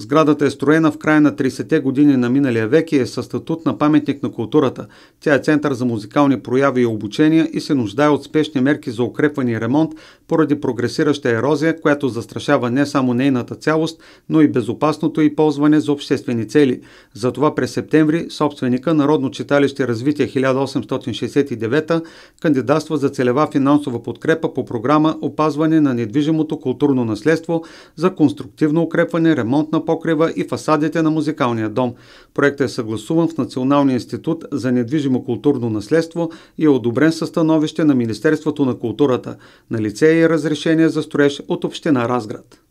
Сградата е строена в края на 30-те години на миналия век и е със статут на паметник на културата. Тя е център за музикални прояви и обучения и се нуждае от спешни мерки за укрепване и ремонт поради прогресираща ерозия, която застрашава не само нейната цялост, но и безопасното и ползване за обществени цели. Затова през септември собственика Народно читалище развитие 1869 кандидатства за целева финансова подкрепа по програма Опазване на недвижимото културно наследство за конструктивно укрепване, ремонт на покрива и фасадите на музикалния дом. Проектът е съгласуван в Националния институт за недвижимо културно наследство и е одобрен със становище на Министерството на културата. На лице е разрешение за строеж от община Разград.